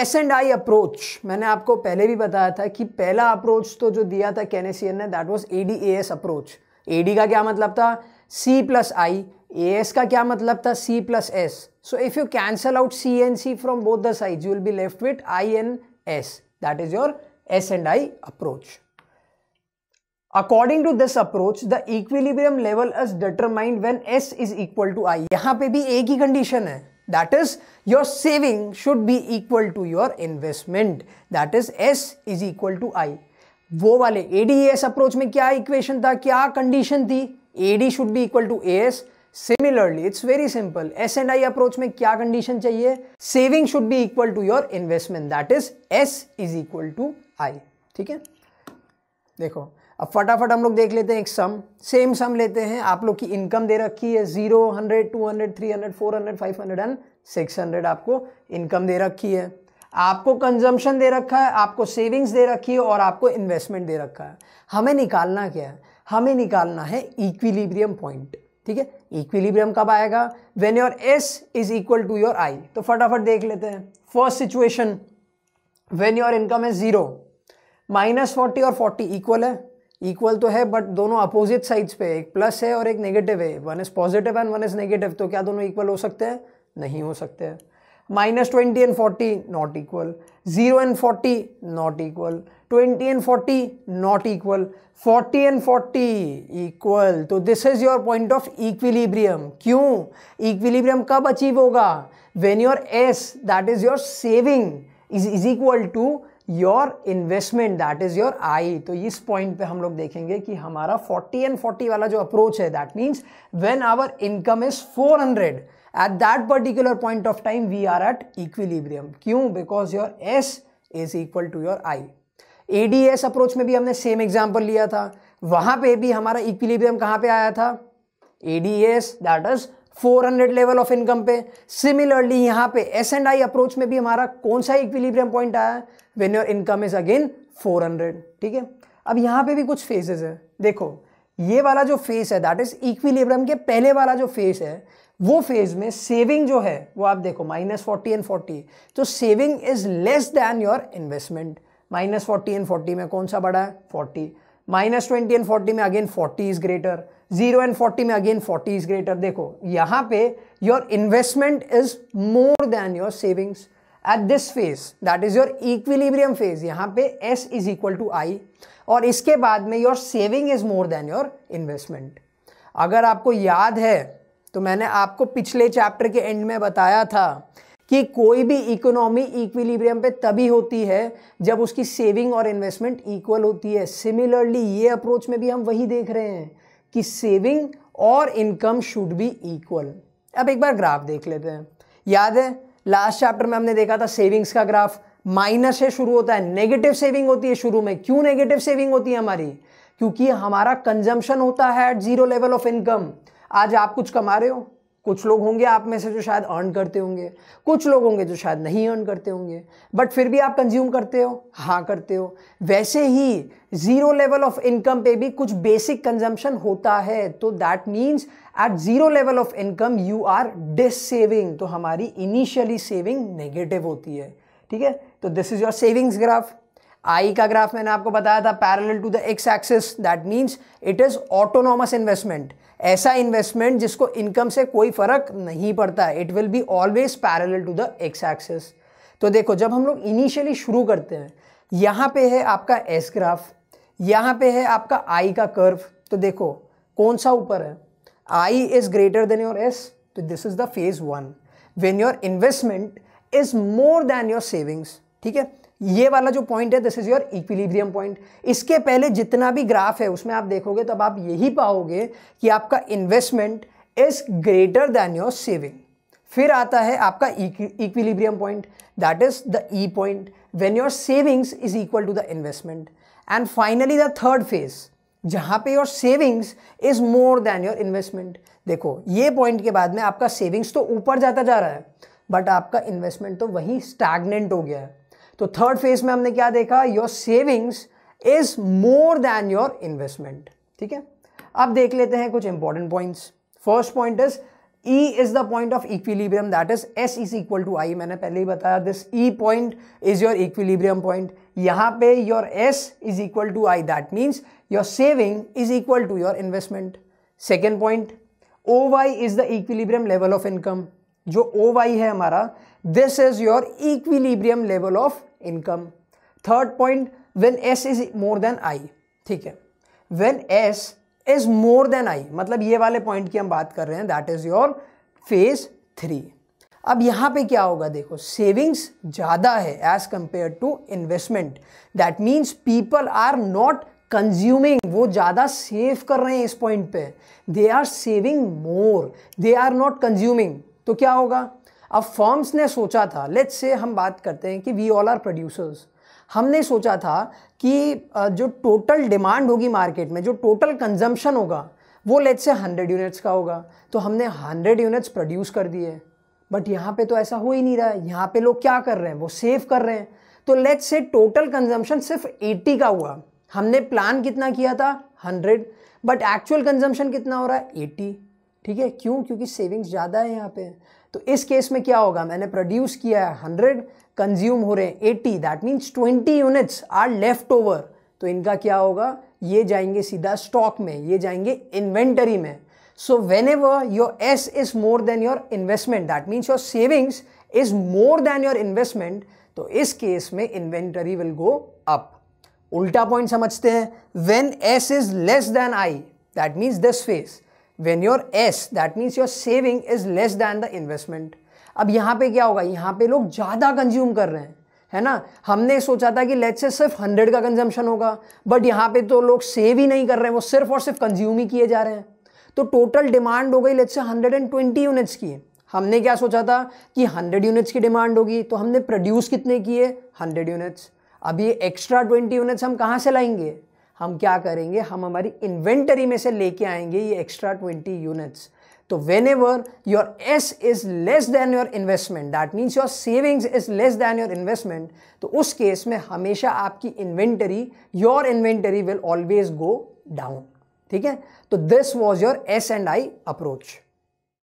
S and I approach मैंने आपको पहले भी बताया था कि पहला अप्रोच तो जो दिया था कैनेसियन ने that was A D A S approach A D का क्या मतलब था C plus I A S का क्या मतलब था C plus S so if you cancel out C and C from both the side you will be left with I and S that is your S and I approach according to this approach the equilibrium level is determined when S is equal to I यहां पर भी एक ही condition है That is, your saving should be equal to your investment. That is, S is equal to I. वो वाले AD S approach में क्या इक्वेशन था क्या कंडीशन थी AD should be equal to S similarly it's very simple S and I approach में क्या condition चाहिए saving should be equal to your investment that is S is equal to I ठीक है देखो अब फटाफट हम लोग देख लेते हैं एक सम सेम सम लेते हैं आप लोग की इनकम दे रखी है zero hundred two hundred three hundred four hundred five hundred and six hundred आपको इनकम दे रखी है आपको कंजम्पशन दे रखा है आपको सेविंग्स दे रखी है और आपको इन्वेस्टमेंट दे रखा है हमें निकालना क्या है हमें निकालना है इक्विलिब्रियम पॉइंट ठीक है इक्विलिब्रियम कब आएगा when your S is equal to your I तो फटाफट देख लेते हैं first situation when your income है ज़ीरो माइनस फोर्टी और फोर्टी इक्वल है इक्वल तो है बट दोनों अपोजिट साइड्स पे एक प्लस है और एक नेगेटिव है one is positive and one is negative तो क्या दोनों इक्वल हो सकते हैं नहीं हो सकते हैं minus twenty and forty not equal zero and forty not equal twenty and forty not equal forty and forty equal तो this is your point of equilibrium क्यों इक्विलिब्रियम कब अचीव होगा when your S that is your saving is is equal to your investment that is your I तो इस point पे हम लोग देखेंगे कि हमारा फोर्टी एंड फोर्टी वाला जो अप्रोच है that means when our income is four hundred at that particular point of time we are at equilibrium क्यों S is equal to your I A D S approach में भी हमने same example लिया था वहां पे भी हमारा इक्विलिब्रियम कहाँ पे आया था S that is 400 level of income पे सिमिलरली यहाँ पे एस एंड आई अप्रोच में भी हमारा कौन सा इक्विलिब्रियम पॉइंट आया when your income is again 400 ठीक है अब यहाँ पे भी कुछ फेजेस है देखो ये वाला जो फेस है दैट इज इक्विलिब्रियम के पहले वाला जो फेस है वो फेज में सेविंग जो है वो आप देखो माइनस फोर्टी एंड फोर्टी तो saving is less than your investment minus forty and forty में कौन सा बड़ा है forty minus twenty and forty में again forty is greater zero and forty में अगेन फोर्टी इज ग्रेटर देखो यहाँ पे your investment is more than your savings at this phase that is your equilibrium phase यहाँ पे S is equal to I और इसके बाद में your saving is more than your investment अगर आपको याद है तो मैंने आपको पिछले चैप्टर के एंड में बताया था कि कोई भी इकोनॉमी इक्विलिब्रियम पे तभी होती है जब उसकी सेविंग और इन्वेस्टमेंट इक्वल होती है सिमिलरली ये अप्रोच में भी हम वही देख रहे हैं कि सेविंग और इनकम शुड बी इक्वल अब एक बार ग्राफ देख लेते हैं याद है लास्ट चैप्टर में हमने देखा था सेविंग्स का ग्राफ माइनस से शुरू होता है नेगेटिव सेविंग होती है शुरू में क्यों नेगेटिव सेविंग होती है हमारी क्योंकि हमारा कंजम्पशन होता है at zero level of income आज आप कुछ कमा रहे हो कुछ लोग होंगे आप में से जो शायद अर्न करते होंगे कुछ लोग होंगे जो शायद नहीं अर्न करते होंगे बट फिर भी आप कंज्यूम करते हो हाँ करते हो वैसे ही ज़ीरो लेवल ऑफ इनकम पे भी कुछ बेसिक कंजम्पशन होता है तो that means at zero level of income you are dissaving तो हमारी इनिशियली सेविंग नेगेटिव होती है ठीक है तो this is your savings graph I का ग्राफ मैंने आपको बताया था parallel to the X axis that means it is autonomous investment ऐसा इन्वेस्टमेंट जिसको इनकम से कोई फ़र्क नहीं पड़ता है it will be always parallel to the X axis तो देखो जब हम लोग इनिशियली शुरू करते हैं यहाँ पे है आपका एस ग्राफ यहाँ पे है आपका आई का कर्व तो देखो कौन सा ऊपर है I is greater than your S तो this is the phase one when your investment is more than your savings ठीक है ये वाला जो पॉइंट है this is your equilibrium point इसके पहले जितना भी ग्राफ है उसमें आप देखोगे अब आप यही पाओगे कि आपका investment is greater than your saving फिर आता है आपका equilibrium point that is the E point when your savings is equal to the investment and finally the third phase जहाँ पे your savings is more than your investment देखो ये point के बाद में आपका सेविंग्स तो ऊपर जाता जा रहा है बट आपका इन्वेस्टमेंट तो वहीं स्टैगनेंट हो गया है तो थर्ड फेज में हमने क्या देखा your savings is more than your investment ठीक है अब देख लेते हैं कुछ important points first point is E is the point of equilibrium that is S is equal to I मैंने पहले ही बताया this E point is your equilibrium point यहां पे your S is equal to I that means your saving is equal to your investment second point O Y is the equilibrium level of income जो O Y है हमारा this is your equilibrium level of income third point when S is more than I ठीक है when S is more than I मतलब ये वाले point की हम बात कर रहे हैं that is your phase three अब यहाँ पे क्या होगा देखो सेविंग्स ज़्यादा है as compare to investment that means people are not consuming वो ज़्यादा सेव कर रहे हैं इस पॉइंट पे they are saving more they are not consuming तो क्या होगा अब फॉर्म्स ने सोचा था लेट्स से हम बात करते हैं कि वी ऑल आर प्रोड्यूसर्स हमने सोचा था कि जो टोटल डिमांड होगी मार्केट में जो टोटल कंजम्पशन होगा वो लेट्स से हंड्रेड यूनिट्स का होगा तो हमने हंड्रेड यूनिट्स प्रोड्यूस कर दिए बट यहाँ पे तो ऐसा हो ही नहीं रहा है यहाँ पे लोग क्या कर रहे हैं वो सेव कर रहे हैं तो लेट्स से टोटल कंजम्पशन सिर्फ एट्टी का हुआ हमने प्लान कितना किया था हंड्रेड बट एक्चुअल कंजम्पशन कितना हो रहा है एट्टी ठीक है क्यों क्योंकि सेविंग्स ज़्यादा है यहाँ पे तो इस केस में क्या होगा मैंने प्रोड्यूस किया है हंड्रेड कंज्यूम हो रहे हैं eighty that means twenty units are left over तो इनका क्या होगा ये जाएंगे सीधा स्टॉक में ये जाएंगे इन्वेंटरी में so whenever your S is more than your investment that means your savings is more than your investment तो इस केस में इन्वेंटरी विल गो अप उल्टा पॉइंट समझते हैं when S is less than I that means this phase when your S that means your saving is less than the investment अब यहाँ पे क्या होगा यहाँ पे लोग ज़्यादा कंज्यूम कर रहे हैं है ना हमने सोचा था कि लेट्स से सिर्फ हंड्रेड का कंजम्पशन होगा बट यहाँ पे तो लोग सेव ही नहीं कर रहे हैं वो सिर्फ और सिर्फ कंज्यूम ही किए जा रहे हैं तो टोटल डिमांड हो गई लेट से हंड्रेड एंड ट्वेंटी यूनिट्स की हमने क्या सोचा था कि हंड्रेड यूनिट्स की डिमांड होगी तो हमने प्रोड्यूस कितने किए हंड्रेड यूनिट्स अब ये एक्स्ट्रा ट्वेंटी यूनिट्स हम कहाँ से लाएंगे हम क्या करेंगे हम हमारी इन्वेंटरी में से लेके आएंगे ये एक्स्ट्रा ट्वेंटी यूनिट्स तो whenever your S is less than your investment that means your savings is less than your investment तो उस केस में हमेशा आपकी inventory your inventory will always go down ठीक है तो this was your S and I approach